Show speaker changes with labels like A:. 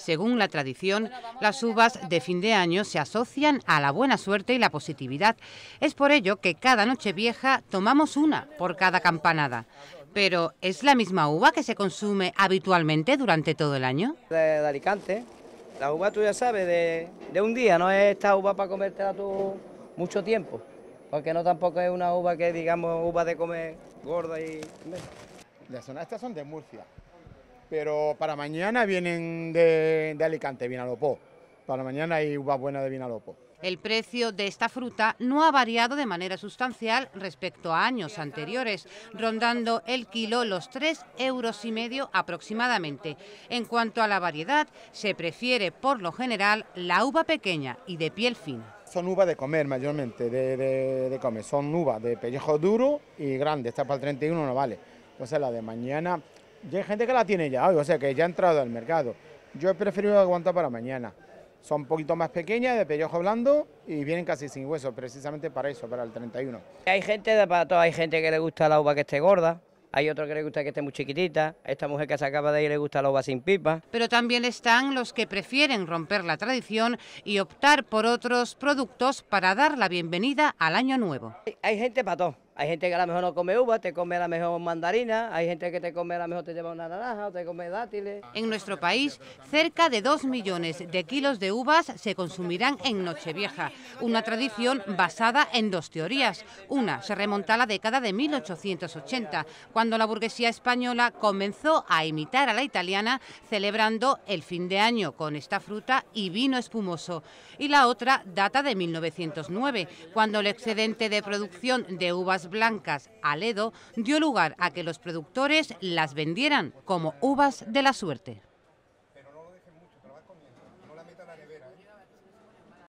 A: Según la tradición, las uvas de fin de año se asocian a la buena suerte y la positividad. Es por ello que cada noche vieja tomamos una por cada campanada. Pero, ¿es la misma uva que se consume habitualmente durante todo el año?
B: De, Alicante. La uva tú ya sabes, de, un día, no es esta uva para comértela tú mucho tiempo. Porque no tampoco es una uva que digamos uva de comer
C: gorda y... estas son de Murcia. Pero para mañana vienen de, Alicante, Vinalopó. Para mañana hay uva buena de Vinalopó.
A: El precio de esta fruta no ha variado de manera sustancial respecto a años anteriores, rondando el kilo los 3 euros y medio aproximadamente. En cuanto a la variedad, se prefiere por lo general la uva pequeña y de piel
C: fina. Son uvas de comer mayormente, de, comer. Son uvas de pellejo duro y grande. Esta para el 31 no vale. Entonces la de mañana hay gente que la tiene ya hoy, o sea que ya ha entrado al mercado. Yo he preferido aguantar para mañana. Son un poquito más pequeñas, de pellejo blando y vienen casi sin hueso, precisamente para eso, para el 31.
B: Hay gente de para hay gente que le gusta la uva que esté gorda, hay otro que le gusta que esté muy chiquitita, esta mujer que se acaba de ir le gusta la uva sin pipa.
A: Pero también están los que prefieren romper la tradición y optar por otros productos para dar la bienvenida al año nuevo.
B: Hay gente para todo. Hay gente que a lo mejor no come uvas... te come a lo mejor mandarina, hay gente
A: que te come a lo mejor te lleva una
B: naranja o te come dátiles. En nuestro
A: país, cerca de 2 millones de kilos de uvas se consumirán en Nochevieja, una tradición basada en dos teorías. Una se remonta a la década de 1880, cuando la burguesía española comenzó a imitar a la italiana celebrando el fin de año con esta fruta y vino espumoso. Y la otra data de 1909, cuando el excedente de producción de uvas blancas a Ledo dio lugar a que los productores las vendieran como uvas de la suerte.